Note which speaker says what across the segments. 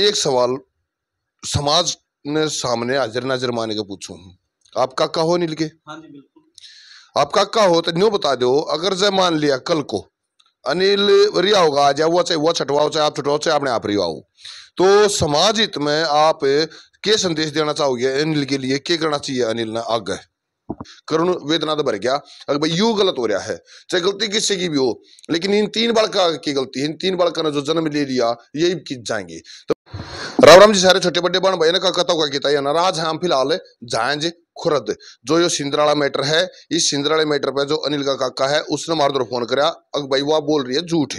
Speaker 1: एक सवाल समाज ने सामने हाजिर नाजिर माने के पूछू आप काका हो नील के हाँ
Speaker 2: जी बिल्कुल
Speaker 1: आप काका हो तो न्यू बता दो अगर जय मान लिया कल को अनिल रिया होगा आ जाए वो चाहे वो छटवाओ चाहे आप छठवाओ चाहे आपने आप रिया हो तो समाज हित में आप के संदेश देना चाहोगे अनिल के लिए के करना चाहिए अनिल ने आगे करुण वेदना तो भर गया अगर भाई यू गलत हो रहा है चाहे गलती किसी की भी हो लेकिन इन तीन बालका की गलती इन तीन बालका ने जो जन्म ले लिया यही जाएंगे तो राम राम जी सारे छोटे बड़े बहन भाई ने कथा का गीता याना आज हम फिलहाल झांझ खुरद जो ये सिंदराड़ा मैटर है इस सिंदराड़े मैटर पे जो अनिल का काका है उसने मार दो फोन करा अब भाई वो बोल रही है झूठ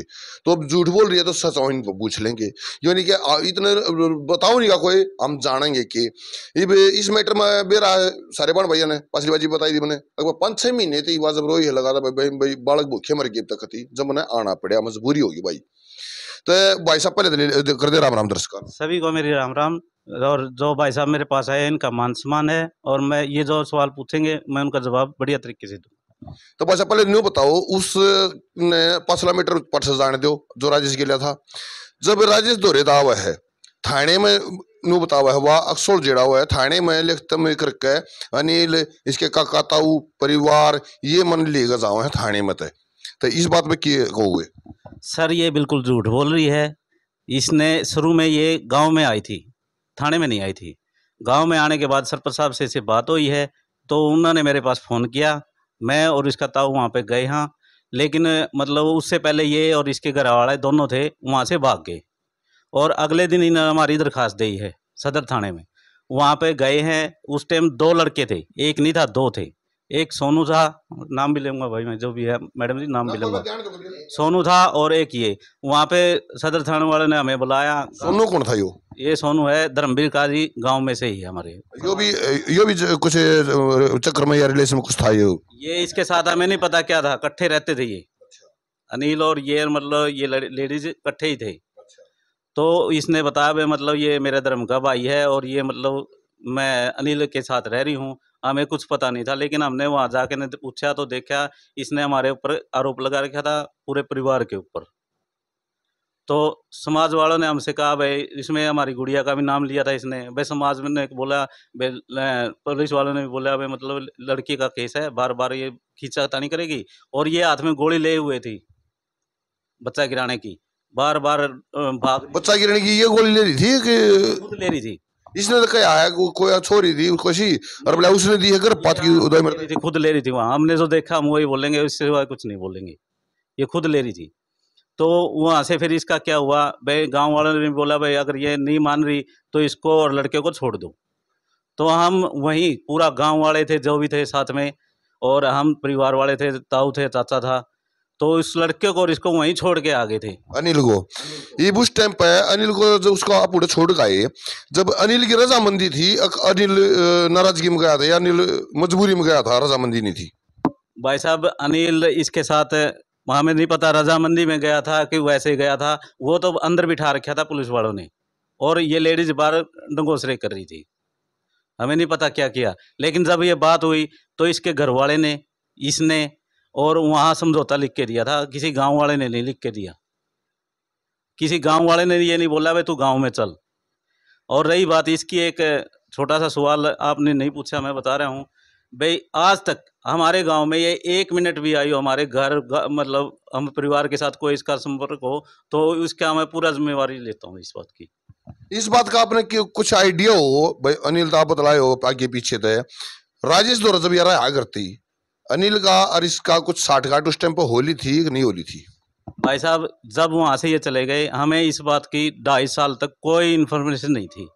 Speaker 1: तो अब झूठ बोल रही है तो सच और इनको पूछ लेंगे यानी कि इतने बताओ नहीं का कोई हम जानेंगे कि इस मैटर में बेरा सारे बहन भैया ने पिछली बाजी बताई थी मैंने लगभग पाँच छह महीने थी वहाँ जब रोई है लगा था भाई भाई बालक भूखे मर गए तक थी जब उन्हें आना पड़ा मजबूरी होगी भाई तो भाई साहब पहले कर दे राम राम दर्शक
Speaker 2: सभी को मेरी राम राम और जो भाई साहब मेरे पास आए इनका मान सम्मान है और मैं ये जो सवाल पूछेंगे मैं उनका जवाब बढ़िया तरीके से दूँ
Speaker 1: तो भाई साहब पहले न्यू बताओ उस पांचला मीटर पर से जाने दो जो राजेश गिला था जब राजेश दोरे दावा है थाने में न्यू बताओ है वह अक्सर जेड़ा हुआ है थाने में लिखते में करके अनिल इसके काकाताऊ परिवार ये मन लेगा जाओ है थाने में तय तो इस बात में क्या कहोगे
Speaker 2: सर ये बिल्कुल झूठ बोल रही है इसने शुरू में ये गांव में आई थी थाने में नहीं आई थी गांव में आने के बाद सरपंच साहब से इसे बात हुई है तो उन्होंने मेरे पास फ़ोन किया मैं और इसका ताऊ वहाँ पे गए हाँ लेकिन मतलब उससे पहले ये और इसके घर वाले दोनों थे वहाँ से भाग गए और अगले दिन इन्होंने हमारी दरखास्त दी है सदर थाने में वहाँ पे गए हैं उस टाइम दो लड़के थे एक नहीं था दो थे एक सोनू झा नाम भी लूंगा भाई मैं जो भी है मैडम जी नाम भी लूंगा सोनू झा और एक ये वहाँ पे सदर थाने वाले ने हमें बुलाया सोनू कौन था यो ये सोनू है धर्मवीर काजी गांव में से ही है हमारे
Speaker 1: यो भी यो भी कुछ चक्कर में या रिलेशन में कुछ था यो
Speaker 2: ये इसके साथ हमें नहीं पता क्या था कट्ठे रहते थे ये अच्छा। अनिल और ये मतलब ये लेडीज कट्ठे ही थे अच्छा। तो इसने बताया मतलब ये मेरा धर्म का भाई है और ये मतलब मैं अनिल के साथ रह रही हूँ हमें कुछ पता नहीं था लेकिन हमने वहाँ जाके ने पूछा तो देखा इसने हमारे ऊपर आरोप लगा रखा था पूरे परिवार के ऊपर तो समाज वालों ने हमसे कहा भाई इसमें हमारी गुड़िया का भी नाम लिया था इसने भाई समाज ने बोला भाई पुलिस वालों ने भी बोला भाई मतलब लड़की का केस है बार बार ये नहीं करेगी और ये हाथ में गोली ले हुए थी बच्चा गिराने की बार बार भाग बच्चा
Speaker 1: गिराने की ये गोली ले रही थी कि ले रही थी इसने तो क्या है को, कोई छोरी थी खुशी और बोला उसने दी है गर्भपात की उदय मृत्यु
Speaker 2: थी खुद ले रही थी वहाँ हमने जो तो देखा हम वही बोलेंगे उससे कुछ नहीं बोलेंगे ये खुद ले रही थी तो वहाँ से फिर इसका क्या हुआ भाई गांव वालों ने भी बोला भाई अगर ये नहीं मान रही तो इसको और लड़के को छोड़ दो तो हम वहीं पूरा गांव वाले थे जो भी थे साथ में और हम परिवार वाले थे ताऊ थे चाचा था तो इस लड़के को और इसको वहीं छोड़ के आ गए थे
Speaker 1: अनिल को ये उस टाइम पे अनिल को जो उसको आप उड़े छोड़ गए जब अनिल की रजामंदी थी अनिल नाराजगी में गया था या अनिल मजबूरी में गया था रजामंदी नहीं थी
Speaker 2: भाई साहब अनिल इसके साथ वहां में नहीं पता रजामंदी में गया था कि वैसे गया था वो तो अंदर बिठा रखा था पुलिस वालों ने और ये लेडीज बाहर डोसरे कर रही थी हमें नहीं पता क्या किया लेकिन जब ये बात हुई तो इसके घर वाले ने इसने और वहाँ समझौता लिख के दिया था किसी गांव वाले ने नहीं लिख के दिया किसी गांव वाले ने ये नहीं बोला भाई तू गांव में चल और रही बात इसकी एक छोटा सा सवाल आपने नहीं पूछा मैं बता रहा हूँ भाई आज तक हमारे गांव में ये एक मिनट भी आई हो हमारे घर मतलब हम परिवार के साथ कोई इसका संपर्क हो तो उसका मैं पूरा जिम्मेवारी लेता हूँ इस बात की
Speaker 1: इस बात का आपने कुछ आइडिया हो भाई अनिल तो लाए हो आगे पीछे थे तो। राजेश दो रजबिया राय आगरती अनिल का और इसका कुछ साठ घाट उस टाइम पर होली थी कि नहीं होली थी
Speaker 2: भाई साहब जब वहाँ से ये चले गए हमें इस बात की ढाई साल तक कोई इन्फॉर्मेशन नहीं थी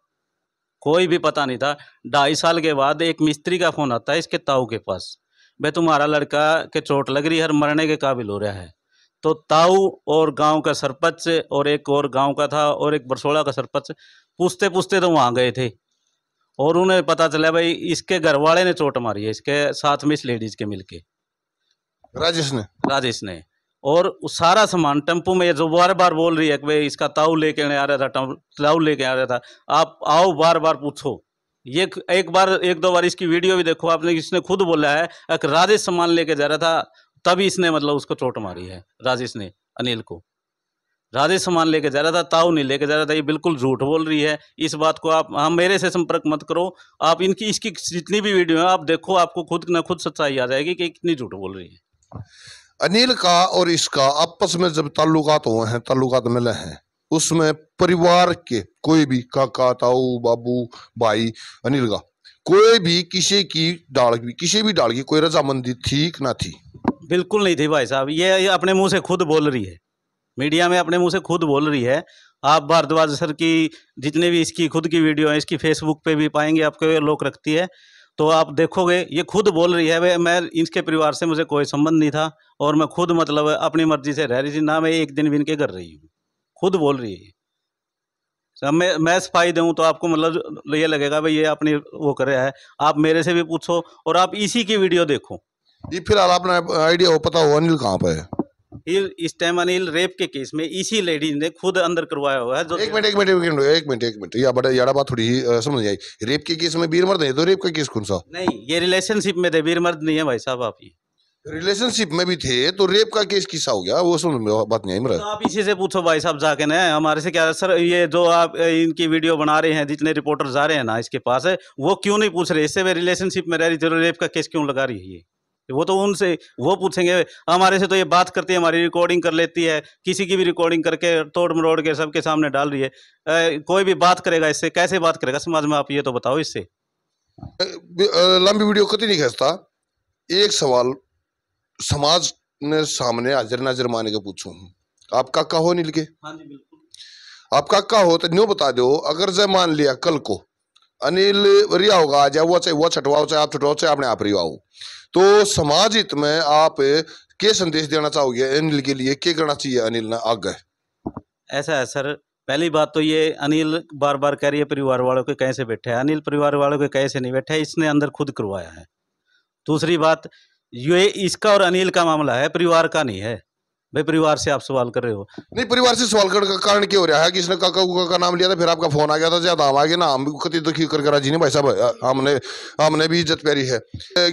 Speaker 2: कोई भी पता नहीं था ढाई साल के बाद एक मिस्त्री का फ़ोन आता है इसके ताऊ के पास भाई तुम्हारा लड़का के चोट लग रही है और मरने के काबिल हो रहा है तो ताऊ और गांव का सरपंच और एक और गांव का था और एक बरसोड़ा का सरपंच पूछते पूछते तो वहाँ गए थे और उन्हें पता चला भाई इसके घर वाले ने चोट मारी है इसके साथ में इस लेडीज के मिलके राजेश ने राजेश ने और सारा सामान टेम्पू में जो बार बार बोल रही है कि भाई इसका ताऊ लेके आ रहा था ताऊ लेके आ रहा था आप आओ बार बार पूछो ये एक बार एक दो बार इसकी वीडियो भी देखो आपने इसने खुद बोला है राजेश सामान लेके जा रहा था तभी इसने मतलब उसको चोट मारी है राजेश ने अनिल को राधे सामान लेके जा रहा था ताऊ नहीं लेके जा रहा था ये बिल्कुल झूठ बोल रही है इस बात को आप हम हाँ, मेरे से संपर्क मत करो आप इनकी इसकी जितनी भी वीडियो है आप देखो आपको खुद ना खुद सच्चाई आ जाएगी कि कितनी झूठ बोल रही है
Speaker 1: अनिल का और इसका आपस में जब ताल्लुकात हुए हैं ताल्लुकात मिले हैं उसमें परिवार के कोई भी काका ताऊ बाबू भाई अनिल का कोई भी किसी की डाल किसी भी डाल की कोई रजामंदी थी ना थी
Speaker 2: बिल्कुल नहीं थी भाई साहब ये अपने मुंह से खुद बोल रही है मीडिया में अपने मुंह से खुद बोल रही है आप भारद्वाज सर की जितने भी इसकी खुद की वीडियो है इसकी फेसबुक पे भी पाएंगे आपको लोक रखती है तो आप देखोगे ये खुद बोल रही है भाई मैं इसके परिवार से मुझे कोई संबंध नहीं था और मैं खुद मतलब अपनी मर्जी से रह रही थी ना मैं एक दिन भी इनके कर रही हूँ खुद बोल रही है अब मैं मैं सफाई दूँ तो आपको मतलब ये लगेगा भाई ये अपनी वो कर रहा है आप मेरे से भी पूछो और आप इसी की वीडियो देखो
Speaker 1: जी फिर आपने आइडिया हो पता हो अनिल कहाँ पर है
Speaker 2: हिल इस टाइम अनिल रेप के केस में इसी लेडीज ने खुद अंदर करवाया हुआ है जो एक मिनट एक
Speaker 1: मिनट एक मिनट एक मिनट एक मिनट या बड़ा यारा बात थोड़ी समझ आई रेप के केस में वीर मर्द है तो रेप का केस कौन सा
Speaker 2: नहीं ये रिलेशनशिप में थे वीर मर्द नहीं है भाई साहब आप ये
Speaker 1: रिलेशनशिप में भी थे तो रेप का केस किसा हो गया वो समझ में बात नहीं आई तो आप इसी
Speaker 2: से पूछो भाई साहब जाके ना हमारे से क्या सर ये जो आप इनकी वीडियो बना रहे हैं जितने रिपोर्टर जा रहे हैं ना इसके पास है वो क्यों नहीं पूछ रहे इससे वे रिलेशनशिप में रह रही थी रेप तो का केस क्यों लगा रही है ये वो तो उनसे वो पूछेंगे हमारे से तो ये बात करती है हमारी रिकॉर्डिंग कर लेती है किसी की भी रिकॉर्डिंग करके तोड़ मरोड़ के सबके सामने डाल रही है ए, कोई भी बात करेगा इससे कैसे बात करेगा समाज में आप ये तो बताओ इससे
Speaker 1: लंबी वीडियो कति नहीं खेसता एक सवाल समाज ने सामने हाजिर नाजर माने के पूछू आप काका हो नहीं लिखे हाँ जी बिल्कुल आप काका हो तो न्यू बता दो अगर जय मान लिया कल को अनिल रिया होगा आ वो चाहे वो छठवाओ चाहे आप छठवाओ चाहे आपने आप रियाओ तो समाज हित में आप के संदेश देना चाहोगे अनिल के लिए क्या करना चाहिए अनिल ने आगे
Speaker 2: ऐसा है सर पहली बात तो ये अनिल बार बार कह रही है परिवार वालों के कैसे बैठे हैं अनिल परिवार वालों के कैसे नहीं बैठे इसने अंदर खुद करवाया है दूसरी बात ये इसका और अनिल का मामला है परिवार का नहीं है भाई परिवार से आप सवाल कर रहे हो
Speaker 1: नहीं परिवार से सवाल करने का कारण क्यों हो रहा है कि इसने काका का, का नाम लिया था फिर आपका फोन आ गया था ज्यादा हम आ गए ना हम कति दुखी कर करा जी ने भाई साहब हमने हमने भी इज्जत प्यारी है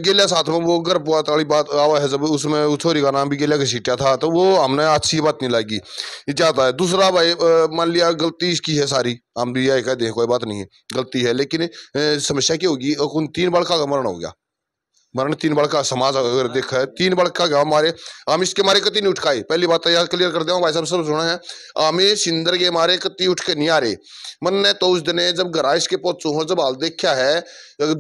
Speaker 1: गेलिया साथ में वो गर्भ वाली बात आवा है जब उसमें उछोरी का नाम भी गेलिया घसीटा था तो वो हमने अच्छी बात नहीं लगी ज्यादा है दूसरा भाई मान लिया गलती इसकी है सारी हम भी आए कह दे कोई बात नहीं है गलती है लेकिन समस्या क्या होगी उन तीन बार का मरण हो गया मरण तीन बड़का समाज अगर देखा है तीन बड़का गांव मारे आमिष के मारे कति नहीं उठकाए पहली बात तो यार क्लियर कर दिया भाई साहब सब सुना है आमिष इंदर के मारे कति उठ के नहीं आ रहे मन ने तो उस दिन जब गराइश के पहुंचू हो जब हाल देखा है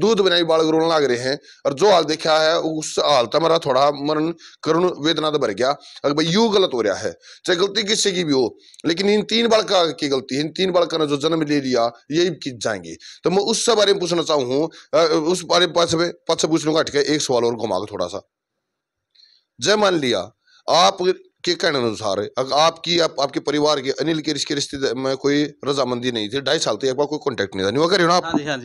Speaker 1: दूध बनाई बाल रोने लाग रहे हैं और जो हाल देखा है उस हालत तो मेरा थोड़ा मरण करुण वेदना तो भर गया अगर भाई यू गलत हो रहा है चाहे गलती किसी की भी हो लेकिन इन तीन बड़का की गलती इन तीन बड़का ने जो जन्म ले लिया यही जाएंगे तो मैं उस बारे में पूछना चाहूँ उस बारे में पाछ पूछ लूंगा एक सवाल और घुमा थोड़ा सा जय मान लिया आप के कहने अनुसार अगर आपकी आप, आपके परिवार के अनिल के रिश्ते रिश्ते में कोई रजामंदी नहीं थी ढाई साल तक कोई कॉन्टेक्ट नहीं था नहीं आप हाँ हाँ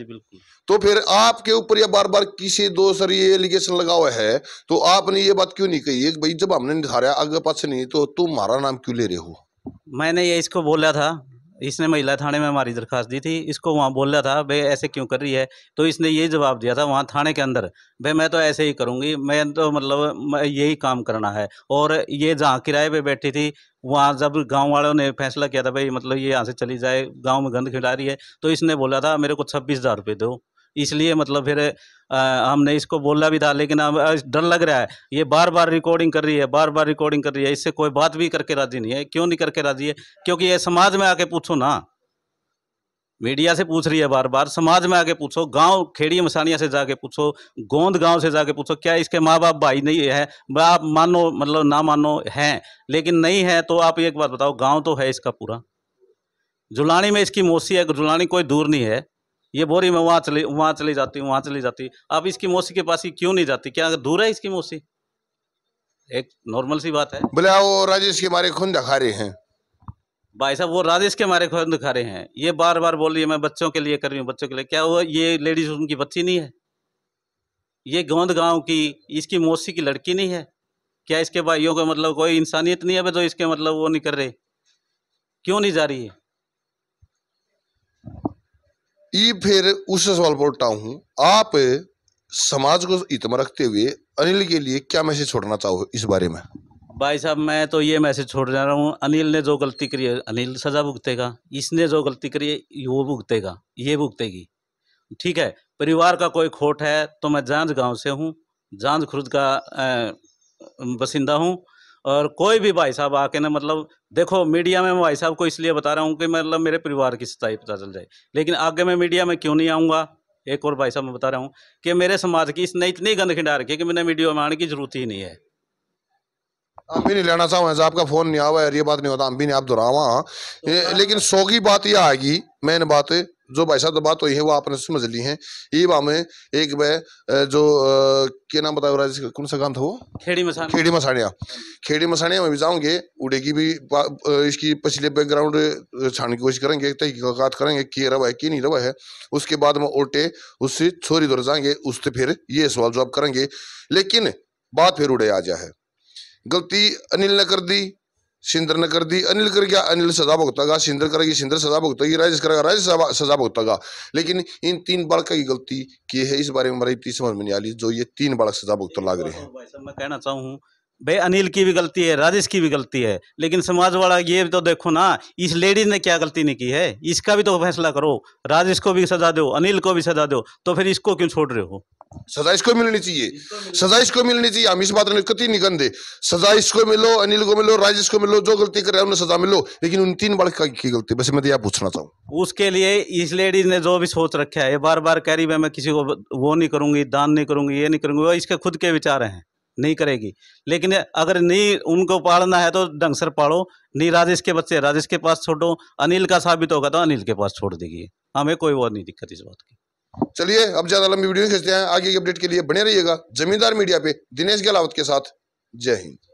Speaker 1: तो फिर आपके ऊपर या बार बार किसी दो सर ये एलिगेशन लगा हुआ है तो आपने ये बात क्यों नहीं कही भाई जब हमने निधारा अगर पास नहीं तो तुम हमारा नाम क्यों ले रहे हो
Speaker 2: मैंने ये इसको बोला था इसने महिला थाने में हमारी दरख्वास्त दी थी इसको वहाँ बोला था भाई ऐसे क्यों कर रही है तो इसने यही जवाब दिया था वहाँ थाने के अंदर भाई मैं तो ऐसे ही करूँगी मैं तो मतलब यही काम करना है और ये जहाँ किराए पर बैठी थी वहाँ जब गांव वालों ने फैसला किया था भाई मतलब ये यहाँ से चली जाए गांव में गंद खिला रही है तो इसने बोला था मेरे को छब्बीस हज़ार रुपये दो इसलिए मतलब फिर हमने इसको बोला भी था लेकिन अब डर लग रहा है ये बार बार रिकॉर्डिंग कर रही है बार बार रिकॉर्डिंग कर रही है इससे कोई बात भी करके राजी नहीं है क्यों नहीं करके राजी है क्योंकि ये समाज में आके पूछो ना मीडिया से पूछ रही है बार बार समाज में आके पूछो गांव खेड़ी मसानिया से जाके पूछो गोंद गांव से जाके पूछो क्या इसके माँ बाप भाई नहीं है आप मानो मतलब ना मानो हैं लेकिन नहीं है तो आप एक बात बताओ गांव तो है इसका पूरा जुलानी में इसकी मौसी है जुलानी कोई दूर नहीं है ये बोरी में वहाँ चली वहाँ चली जाती वहाँ चली जाती अब इसकी मौसी के पास ही क्यों नहीं जाती क्या दूर है इसकी मौसी एक नॉर्मल सी बात है बोले वो
Speaker 1: राजेश के मारे खून दिखा रहे हैं
Speaker 2: भाई साहब वो राजेश के मारे खून दिखा रहे हैं ये बार बार बोल रही है मैं बच्चों के लिए कर रही हूँ बच्चों के लिए क्या वो ये लेडीज उनकी बच्ची नहीं है ये गोंद गाँव की इसकी मौसी की लड़की नहीं है क्या इसके भाइयों का मतलब कोई इंसानियत नहीं है जो इसके मतलब वो नहीं कर रहे क्यों नहीं जा रही है
Speaker 1: ई फिर उस सवाल पर उठता हूं आप समाज को इतम रखते हुए अनिल के लिए क्या मैसेज छोड़ना चाहो इस बारे में
Speaker 2: भाई साहब मैं तो ये मैसेज छोड़ जा रहा हूँ अनिल ने जो गलती करी है अनिल सजा भुगतेगा इसने जो गलती करी है वो भुगतेगा ये भुगतेगी ठीक है परिवार का कोई खोट है तो मैं जांच गांव से हूँ जांच खुर्द का बसिंदा हूँ और कोई भी भाई साहब आके ना मतलब देखो मीडिया में मैं भाई साहब को इसलिए बता रहा हूँ कि मतलब मेरे परिवार की सच्चाई पता चल जाए लेकिन आगे मैं मीडिया में क्यों नहीं आऊँगा एक और भाई साहब मैं बता रहा हूँ कि मेरे समाज की इसने इतनी गंद खिंडा रखी है कि मैंने मीडिया में आने की जरूरत ही नहीं है
Speaker 1: हम भी नहीं लेना साहब आपका फ़ोन नहीं आवा यार ये बात नहीं होता हम भी नहीं आप दोहरावा हाँ। तो हाँ। लेकिन सोगी की बात यह आएगी मेन बात जो भाई साहब बात तो हुई है वो आपने समझ ली है ये बाम में एक वह जो क्या नाम बताया कौन सा गांव था वो खेड़ी मसाने खेड़ी मसाणिया खेड़ी मसाणिया में भी जाऊंगे उड़ेगी भी इसकी पिछले बैकग्राउंड छाने की कोशिश करेंगे तहकीकत करेंगे की रवा है की नहीं रवा है उसके बाद में उल्टे उससे छोरी दौर जाएंगे उससे फिर ये सवाल जवाब करेंगे लेकिन बात फिर उड़े आ जाए गलती अनिल ने कर दी सिंदर ने कर दी अनिल कर गया अनिल सजा भुगतेगा सिंदर करेगी सिंदर सजा भुगतेगी राजेश करेगा राजेश सजा भुगतेगा लेकिन इन तीन बालक की गलती की है इस बारे में हमारी इतनी समझ में नहीं आ रही जो ये तीन बालक सजा भुगत लग रहे हैं तो
Speaker 2: मैं कहना चाहूँ भाई अनिल की भी गलती है राजेश की भी गलती है लेकिन समाज वाला ये तो देखो ना इस लेडीज ने क्या गलती नहीं की है इसका भी तो फैसला करो राजेश को भी सजा दो अनिल को भी सजा दो तो फिर इसको क्यों छोड़ रहे हो सजा इसको मिलनी
Speaker 1: चाहिए सजा इसको मिलनी चाहिए हम इस बात में कति निगन दे सजा इसको मिलो अनिल को मिलो राजेश को मिलो जो गलती कर रहे उन्हें सजा मिलो लेकिन उन तीन बालक की गलती बस मैं तो यह पूछना चाहूँ
Speaker 2: उसके लिए इस लेडीज ने जो भी सोच रखा है बार बार कह रही मैं किसी को वो नहीं करूंगी दान नहीं करूंगी ये नहीं करूंगी वो इसके खुद के विचार हैं नहीं करेगी लेकिन अगर नहीं उनको पालना है तो ढंग से पालो नहीं राजेश के बच्चे राजेश के पास छोड़ो अनिल का साबित होगा तो अनिल के पास छोड़ देगी
Speaker 1: हमें कोई वो नहीं दिक्कत इस बात की चलिए अब ज्यादा लंबी वीडियो खींचते हैं आगे की अपडेट के लिए बने रहिएगा जमींदार मीडिया पे दिनेश गहलावत के साथ जय हिंद